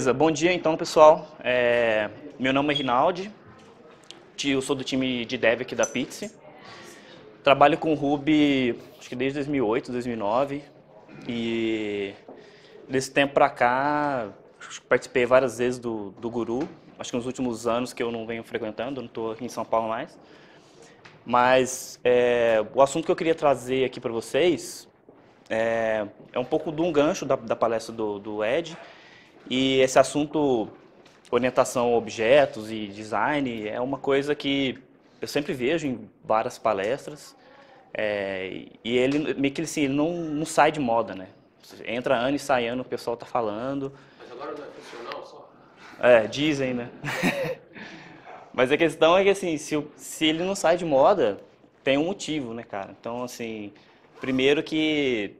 Beleza, bom dia então pessoal. É, meu nome é Rinaldi, eu sou do time de dev aqui da Pizzi. Trabalho com Ruby acho que desde 2008, 2009 e desse tempo pra cá participei várias vezes do, do Guru. Acho que nos últimos anos que eu não venho frequentando, não estou aqui em São Paulo mais. Mas é, o assunto que eu queria trazer aqui para vocês é, é, um pouco de um gancho da, da palestra do, do Ed e esse assunto, orientação a objetos e design, é uma coisa que eu sempre vejo em várias palestras. É, e ele, meio que assim, ele não, não sai de moda, né? Entra ano e sai ano, o pessoal tá falando. Mas agora não é funcional só? É, dizem, né? Mas a questão é que, assim, se, se ele não sai de moda, tem um motivo, né, cara? Então, assim, primeiro que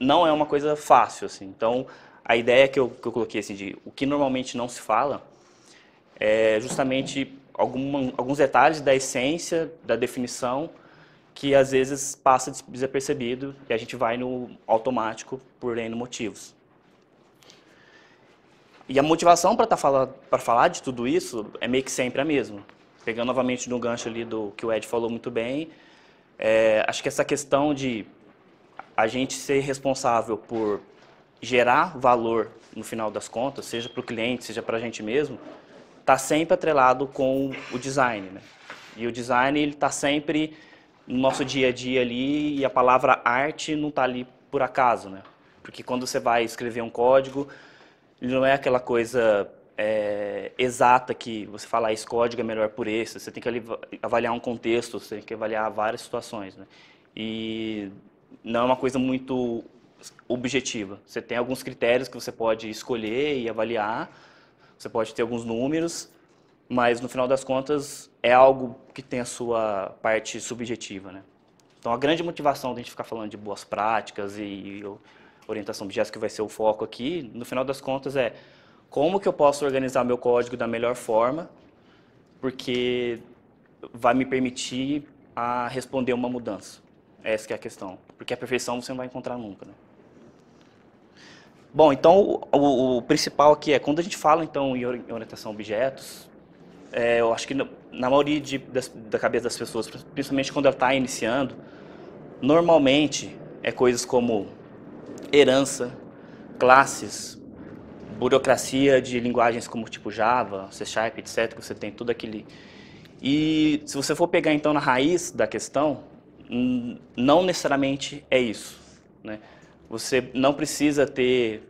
não é uma coisa fácil, assim. Então, a ideia que eu, que eu coloquei, assim, de o que normalmente não se fala, é justamente alguma, alguns detalhes da essência, da definição, que às vezes passa desapercebido e a gente vai no automático por N motivos. E a motivação para tá falar, falar de tudo isso é meio que sempre a mesma. Pegando novamente no gancho ali do que o Ed falou muito bem, é, acho que essa questão de a gente ser responsável por gerar valor no final das contas, seja para o cliente, seja para a gente mesmo, está sempre atrelado com o design. Né? E o design ele está sempre no nosso dia a dia ali e a palavra arte não está ali por acaso, né? Porque quando você vai escrever um código, ele não é aquela coisa é, exata que você fala, ah, esse código é melhor por esse. Você tem que avaliar um contexto, você tem que avaliar várias situações, né? E não é uma coisa muito objetiva. Você tem alguns critérios que você pode escolher e avaliar, você pode ter alguns números, mas no final das contas é algo que tem a sua parte subjetiva, né? Então a grande motivação de a gente ficar falando de boas práticas e orientação objetiva que vai ser o foco aqui, no final das contas é como que eu posso organizar meu código da melhor forma, porque vai me permitir a responder uma mudança. É essa é a questão. Porque a perfeição você não vai encontrar nunca, né? Bom, então o, o, principal aqui é quando a gente fala então em orientação a objetos, é, eu acho que na, na maioria de, das, da cabeça das pessoas, principalmente quando ela está iniciando, normalmente é coisas como herança, classes, burocracia de linguagens como tipo Java, C Sharp, etc. Que você tem tudo aquele e se você for pegar então na raiz da questão, não necessariamente é isso. Né? Você não precisa ter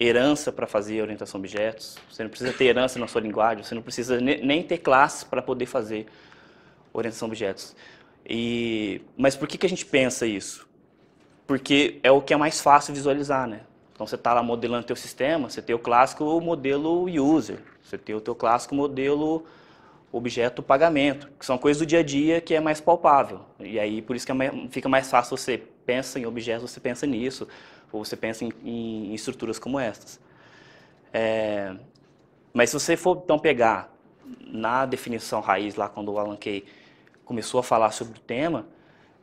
herança para fazer orientação a objetos, você não precisa ter herança na sua linguagem, você não precisa nem ter classe para poder fazer orientação a objetos. E, mas por que, que a gente pensa isso? Porque é o que é mais fácil visualizar, né? Então você está lá modelando teu sistema, você tem o clássico modelo user, você tem o teu clássico modelo objeto pagamento, que são coisas do dia a dia que é mais palpável. E aí por isso que é mais, fica mais fácil você pensa em objetos, você pensa nisso, ou você pensa em, em, estruturas como estas. É, mas se você for então pegar na definição raiz lá quando o Alan Kay começou a falar sobre o tema,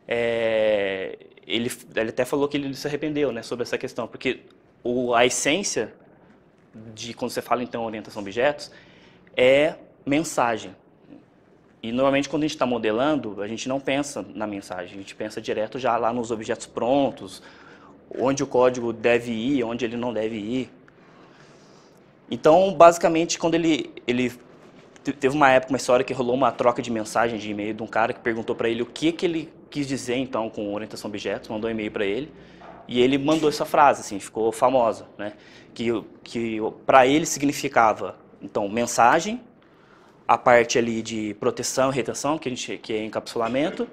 é, ele, ele até falou que ele se arrependeu né, sobre essa questão, porque o, a essência de quando você fala então orientação a objetos é mensagem. E normalmente quando a gente está modelando, a gente não pensa na mensagem, a gente pensa direto já lá nos objetos prontos, onde o código deve ir, onde ele não deve ir. Então, basicamente, quando ele, ele teve uma época, uma história que rolou uma troca de mensagem de e-mail de um cara que perguntou para ele o que que ele quis dizer então com orientação a objetos, mandou um e-mail para ele e ele mandou essa frase assim, ficou famosa, né? Que que para ele significava então mensagem a parte ali de proteção e retenção, que, a gente, que é encapsulamento,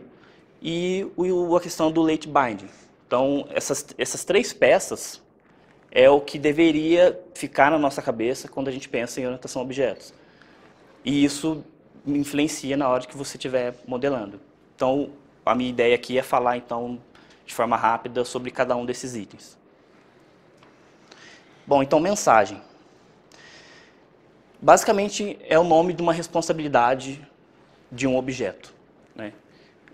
e o, a questão do late binding. Então, essas, essas três peças é o que deveria ficar na nossa cabeça quando a gente pensa em orientação a objetos. E isso influencia na hora que você estiver modelando. Então, a minha ideia aqui é falar, então, de forma rápida sobre cada um desses itens. Bom, então, mensagem. Basicamente, é o nome de uma responsabilidade de um objeto. Né?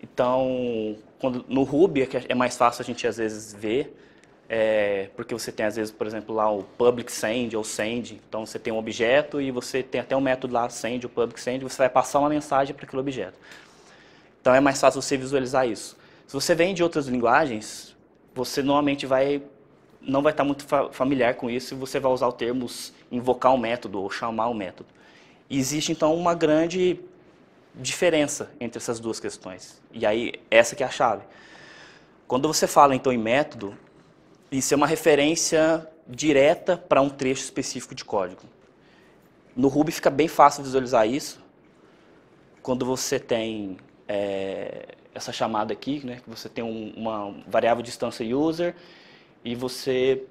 Então, quando, no Ruby é, é, mais fácil a gente às vezes ver, é, porque você tem às vezes, por exemplo, lá o public send ou send. Então, você tem um objeto e você tem até um método lá, send ou public send, você vai passar uma mensagem para aquele objeto. Então, é mais fácil você visualizar isso. Se você vem de outras linguagens, você normalmente vai não vai estar muito fa familiar com isso e você vai usar o termo invocar o um método ou chamar o um método. E existe então uma grande diferença entre essas duas questões. E aí essa que é a chave. Quando você fala então em método, isso é uma referência direta para um trecho específico de código. No Ruby fica bem fácil visualizar isso. Quando você tem é, essa chamada aqui, né, que você tem um, uma variável de instância user e você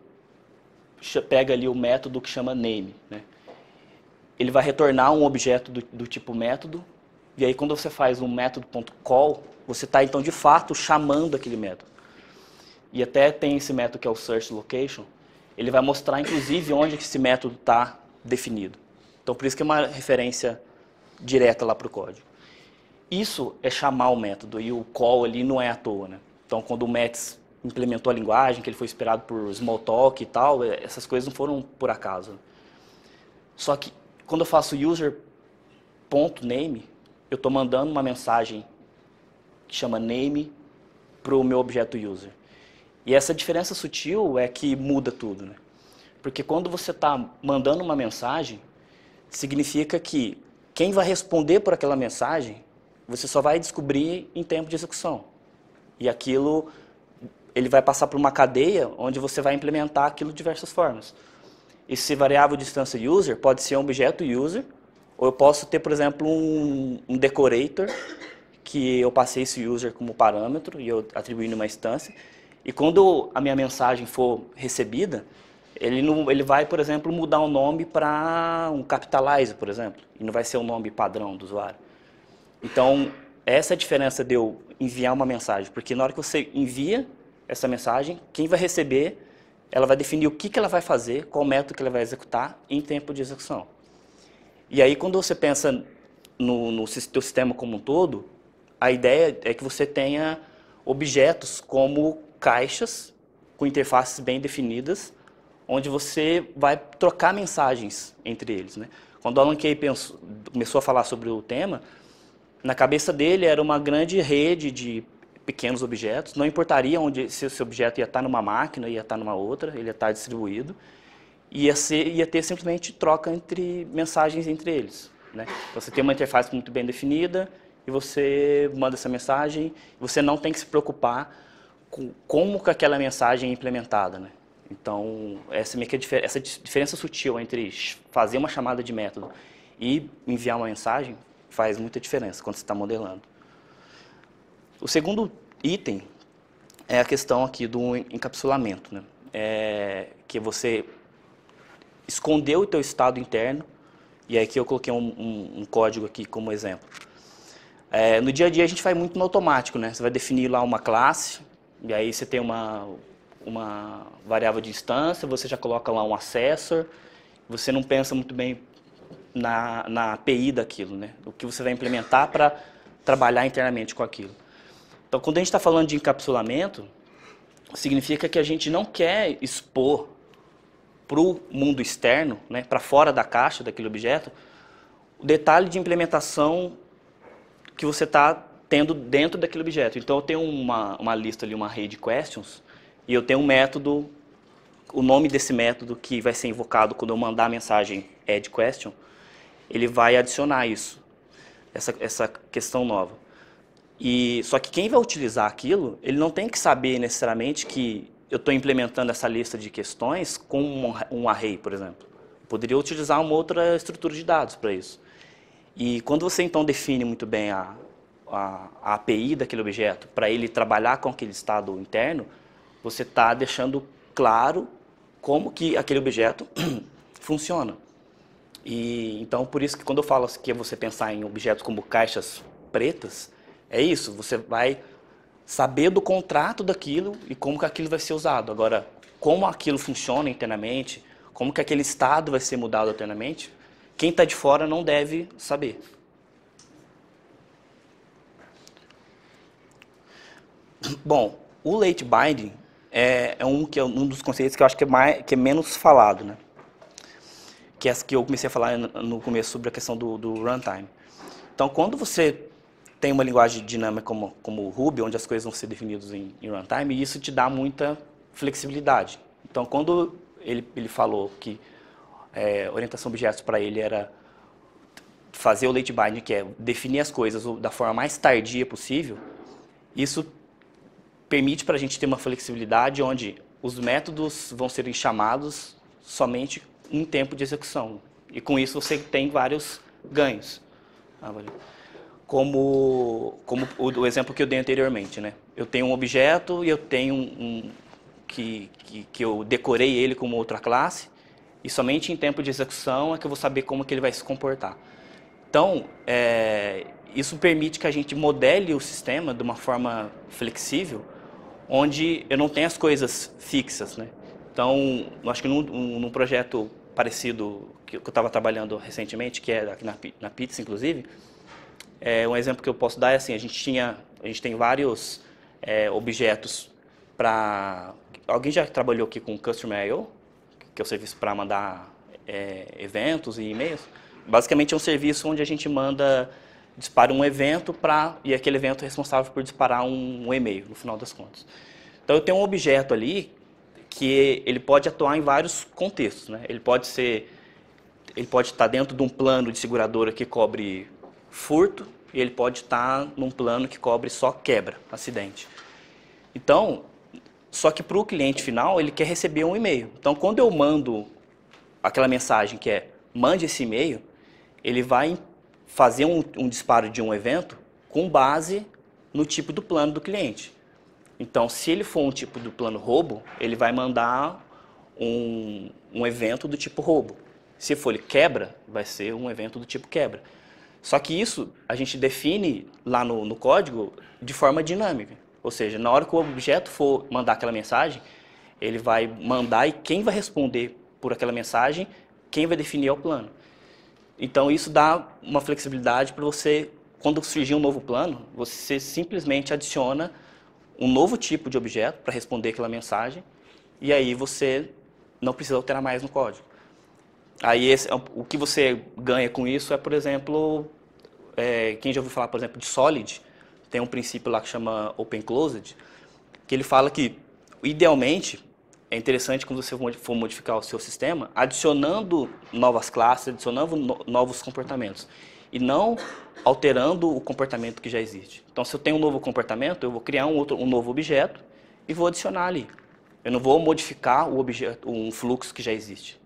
pega ali o método que chama name. Né? Ele vai retornar um objeto do, do tipo método, e aí quando você faz um método.call, você está então de fato chamando aquele método. E até tem esse método que é o search location, ele vai mostrar inclusive onde esse método está definido. Então por isso que é uma referência direta lá para o código. Isso é chamar o método, e o call ali não é à toa. Né? Então quando o Mets implementou a linguagem, que ele foi inspirado por Smalltalk e tal, é, essas coisas não foram por acaso. Só que quando eu faço user.name, eu estou mandando uma mensagem que chama name para o meu objeto user. E essa diferença sutil é que muda tudo. Né? Porque quando você está mandando uma mensagem, significa que quem vai responder por aquela mensagem, você só vai descobrir em tempo de execução. E aquilo ele vai passar por uma cadeia onde você vai implementar aquilo de diversas formas. Esse variável distância user pode ser um objeto user, ou eu posso ter, por exemplo, um, um decorator, que eu passei esse user como parâmetro e eu atribuí numa instância. E quando a minha mensagem for recebida, ele, não, ele vai, por exemplo, mudar o nome para um capitalize, por exemplo, e não vai ser o nome padrão do usuário. Então, essa é a diferença de eu enviar uma mensagem, porque na hora que você envia, essa mensagem, quem vai receber, ela vai definir o que, que ela vai fazer, qual método que ela vai executar em tempo de execução. E aí, quando você pensa no, no teu sistema como um todo, a ideia é que você tenha objetos como caixas com interfaces bem definidas, onde você vai trocar mensagens entre eles. Né? Quando Alan Kay pensou, começou a falar sobre o tema, na cabeça dele era uma grande rede de pequenos objetos, não importaria onde se esse objeto ia estar tá numa máquina, ia estar tá numa outra, ele ia estar tá distribuído, ia, ser, ia ter simplesmente troca entre mensagens entre eles. Né? você tem uma interface muito bem definida e você manda essa mensagem, você não tem que se preocupar com como que aquela mensagem é implementada. Né? Então, essa, é essa diferença sutil entre fazer uma chamada de método e enviar uma mensagem faz muita diferença quando você está modelando. O segundo item é a questão aqui do encapsulamento, né? É que você escondeu o teu estado interno, e é aqui eu coloquei um, um, um código aqui como exemplo. É, no dia a dia a gente faz muito no automático, né? Você vai definir lá uma classe, e aí você tem uma, uma variável de instância, você já coloca lá um acessor, você não pensa muito bem na, na API daquilo, né? O que você vai implementar para trabalhar internamente com aquilo. Então, quando a gente está falando de encapsulamento, significa que a gente não quer expor para o mundo externo, né, para fora da caixa daquele objeto, o detalhe de implementação que você está tendo dentro daquele objeto. Então, eu tenho uma, uma lista ali, uma rede de questions, e eu tenho um método, o nome desse método que vai ser invocado quando eu mandar a mensagem add question, ele vai adicionar isso, essa, essa questão nova. E só que quem vai utilizar aquilo, ele não tem que saber necessariamente que eu estou implementando essa lista de questões com um, um array, por exemplo. Eu poderia utilizar uma outra estrutura de dados para isso. E quando você então define muito bem a, a, a API daquele objeto para ele trabalhar com aquele estado interno, você está deixando claro como que aquele objeto funciona. E então por isso que quando eu falo que é você pensar em objetos como caixas pretas, é isso, você vai saber do contrato daquilo e como que aquilo vai ser usado. Agora, como aquilo funciona internamente, como que aquele estado vai ser mudado internamente, quem está de fora não deve saber. Bom, o late binding é, é, um, que é um dos conceitos que eu acho que é, mais, que é menos falado, né? Que é que eu comecei a falar no começo sobre a questão do, do runtime. Então, quando você tem uma linguagem dinâmica como, como o Ruby, onde as coisas vão ser definidas em, em runtime, e isso te dá muita flexibilidade. Então, quando ele, ele falou que é, orientação objetos para ele era fazer o late bind, que é definir as coisas da forma mais tardia possível, isso permite para a gente ter uma flexibilidade onde os métodos vão serem chamados somente em tempo de execução. E com isso você tem vários ganhos. Ah, valeu como, como o, o, exemplo que eu dei anteriormente, né? Eu tenho um objeto e eu tenho um, um que, que, que, eu decorei ele como outra classe e somente em tempo de execução é que eu vou saber como que ele vai se comportar. Então, é, isso permite que a gente modele o sistema de uma forma flexível, onde eu não tenho as coisas fixas, né? Então, acho que num, num projeto parecido que eu estava trabalhando recentemente, que é aqui na, na Pizza, inclusive, é, um exemplo que eu posso dar é assim, a gente tinha, a gente tem vários é, objetos para... Alguém já trabalhou aqui com Customer mail que é o serviço para mandar é, eventos e e-mails? Basicamente é um serviço onde a gente manda, dispara um evento para e aquele evento é responsável por disparar um, um e-mail, no final das contas. Então eu tenho um objeto ali que ele pode atuar em vários contextos. Né? Ele pode ser, ele pode estar dentro de um plano de seguradora que cobre furto e ele pode estar tá num plano que cobre só quebra, acidente. Então, só que para o cliente final, ele quer receber um e-mail. Então, quando eu mando aquela mensagem que é mande esse e-mail, ele vai fazer um, um, disparo de um evento com base no tipo do plano do cliente. Então, se ele for um tipo do plano roubo, ele vai mandar um, um evento do tipo roubo. Se for ele quebra, vai ser um evento do tipo quebra. Só que isso a gente define lá no, no código de forma dinâmica. Ou seja, na hora que o objeto for mandar aquela mensagem, ele vai mandar e quem vai responder por aquela mensagem, quem vai definir é o plano. Então isso dá uma flexibilidade para você, quando surgir um novo plano, você simplesmente adiciona um novo tipo de objeto para responder aquela mensagem e aí você não precisa alterar mais no código. Aí esse, é o que você ganha com isso é, por exemplo, é, quem já ouviu falar, por exemplo, de Solid, tem um princípio lá que chama Open Closed, que ele fala que, idealmente, é interessante quando você for modificar o seu sistema, adicionando novas classes, adicionando novos comportamentos e não alterando o comportamento que já existe. Então, se eu tenho um novo comportamento, eu vou criar um outro, um novo objeto e vou adicionar ali. Eu não vou modificar o objeto, um fluxo que já existe.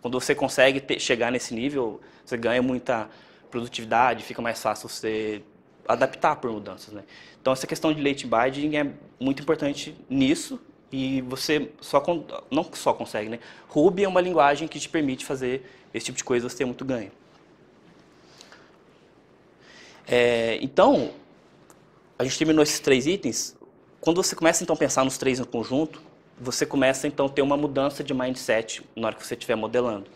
Quando você consegue ter, chegar nesse nível, você ganha muita produtividade, fica mais fácil você adaptar por mudanças, né? Então essa questão de late binding é muito importante nisso e você só não só consegue, né? Ruby é uma linguagem que te permite fazer esse tipo de coisa, você tem muito ganho. É, então, a gente terminou esses três itens. Quando você começa então a pensar nos três no conjunto, você começa então a ter uma mudança de mindset na hora que você estiver modelando.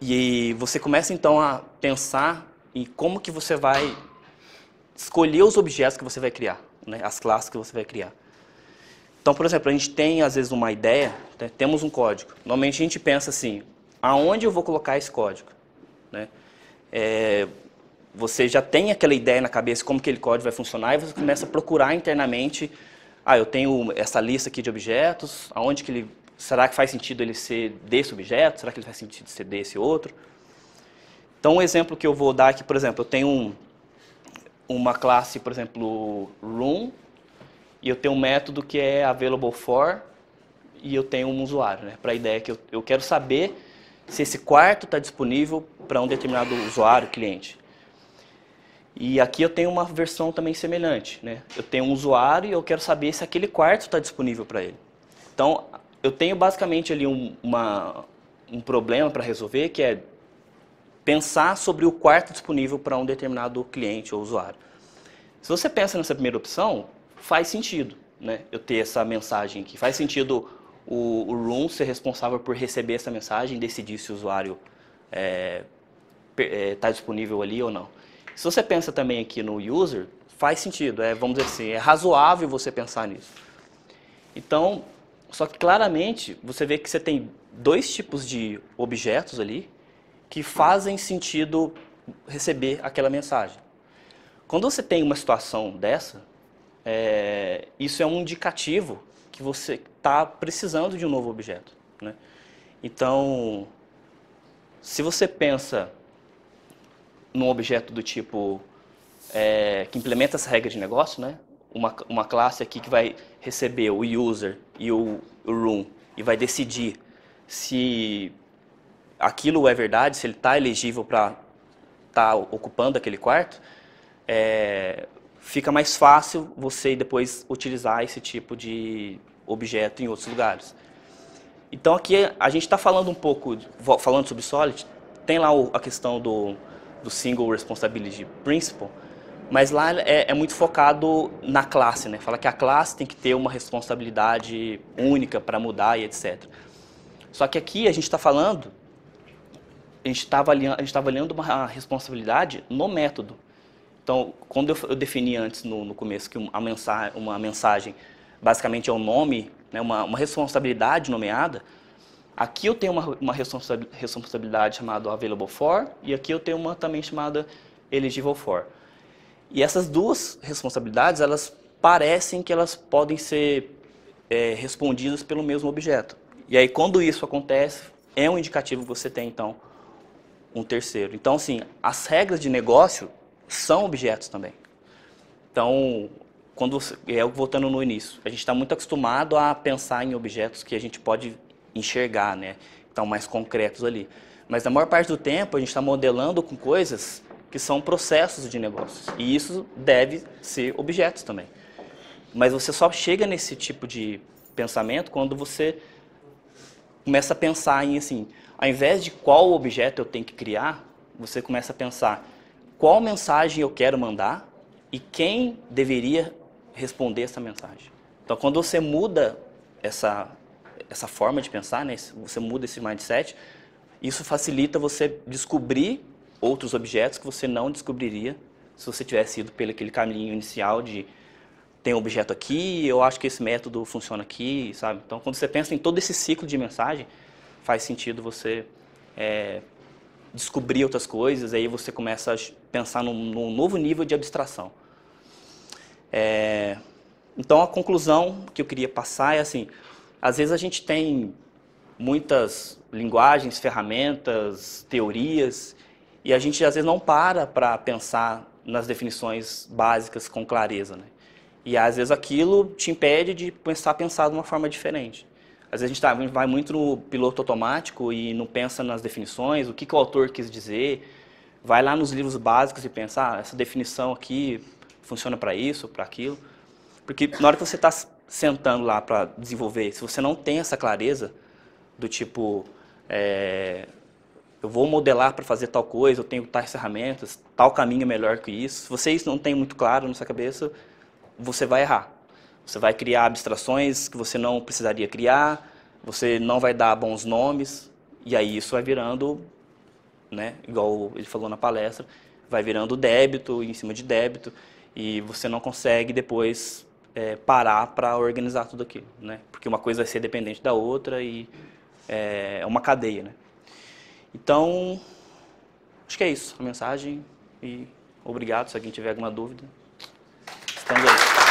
E você começa então a pensar em como que você vai escolher os objetos que você vai criar, né? as classes que você vai criar. Então, por exemplo, a gente tem às vezes uma ideia, né? temos um código. Normalmente a gente pensa assim, aonde eu vou colocar esse código? Né? É, você já tem aquela ideia na cabeça como aquele código vai funcionar e você começa a procurar internamente, ah, eu tenho essa lista aqui de objetos, aonde que ele Será que faz sentido ele ser desse objeto? Será que ele faz sentido ser desse outro? Então, um exemplo que eu vou dar aqui, por exemplo, eu tenho um, uma classe, por exemplo, room, e eu tenho um método que é available for, e eu tenho um usuário, né? Para a ideia que eu, eu quero saber se esse quarto está disponível para um determinado usuário, cliente. E aqui eu tenho uma versão também semelhante, né? Eu tenho um usuário e eu quero saber se aquele quarto está disponível para ele. Então, eu tenho basicamente ali um, uma, um problema para resolver, que é pensar sobre o quarto disponível para um determinado cliente ou usuário. Se você pensa nessa primeira opção, faz sentido né, eu ter essa mensagem aqui. Faz sentido o, o Room ser responsável por receber essa mensagem e decidir se o usuário está é, é, tá disponível ali ou não. Se você pensa também aqui no user, faz sentido, é, vamos dizer assim, é razoável você pensar nisso. Então, só que claramente você vê que você tem dois tipos de objetos ali que fazem sentido receber aquela mensagem. Quando você tem uma situação dessa, é, isso é um indicativo que você está precisando de um novo objeto. Né? Então, se você pensa num objeto do tipo é, que implementa essa regra de negócio, né? uma, uma classe aqui que vai receber o user e o, o room e vai decidir se aquilo é verdade, se ele está elegível para estar tá ocupando aquele quarto, é, fica mais fácil você depois utilizar esse tipo de objeto em outros lugares. Então aqui a gente está falando um pouco, falando sobre Solid, tem lá a questão do, do Single Responsibility Principle, mas lá é, é, muito focado na classe, né? Fala que a classe tem que ter uma responsabilidade única para mudar e etc. Só que aqui a gente está falando, a gente está avaliando, tá avaliando, uma responsabilidade no método. Então, quando eu, eu defini antes no, no começo que uma mensagem, uma mensagem basicamente é um nome, né? uma, uma responsabilidade nomeada, aqui eu tenho uma, uma responsabilidade chamada available for e aqui eu tenho uma também chamada eligible for. E essas duas responsabilidades, elas parecem que elas podem ser é, respondidas pelo mesmo objeto. E aí, quando isso acontece, é um indicativo que você tem, então, um terceiro. Então, assim, as regras de negócio são objetos também. Então, quando você, é voltando no início, a gente está muito acostumado a pensar em objetos que a gente pode enxergar, né? Estão mais concretos ali. Mas na maior parte do tempo a gente está modelando com coisas que são processos de negócios. E isso deve ser objetos também. Mas você só chega nesse tipo de pensamento quando você começa a pensar em assim, ao invés de qual objeto eu tenho que criar, você começa a pensar qual mensagem eu quero mandar e quem deveria responder essa mensagem. Então, quando você muda essa, essa forma de pensar, né, você muda esse mindset, isso facilita você descobrir outros objetos que você não descobriria se você tivesse ido pelo aquele caminho inicial de tem um objeto aqui, eu acho que esse método funciona aqui, sabe? Então, quando você pensa em todo esse ciclo de mensagem, faz sentido você é, descobrir outras coisas, aí você começa a pensar num, num novo nível de abstração. É, então, a conclusão que eu queria passar é assim, às vezes a gente tem muitas linguagens, ferramentas, teorias e a gente às vezes não para para pensar nas definições básicas com clareza, né? E às vezes aquilo te impede de pensar pensar de uma forma diferente. Às vezes a gente, tá, a gente vai muito no piloto automático e não pensa nas definições, o que, que o autor quis dizer. Vai lá nos livros básicos e pensa, ah, essa definição aqui funciona para isso, para aquilo. Porque na hora que você está sentando lá para desenvolver, se você não tem essa clareza do tipo, é, eu vou modelar para fazer tal coisa, eu tenho tais ferramentas, tal caminho é melhor que isso. Se vocês não têm muito claro na sua cabeça, você vai errar. Você vai criar abstrações que você não precisaria criar, você não vai dar bons nomes, e aí isso vai virando, né, igual ele falou na palestra, vai virando débito em cima de débito, e você não consegue depois é, parar para organizar tudo aquilo, né? Porque uma coisa vai é ser dependente da outra e é, é uma cadeia, né? Então, acho que é isso a mensagem e obrigado se alguém tiver alguma dúvida. Estamos aí.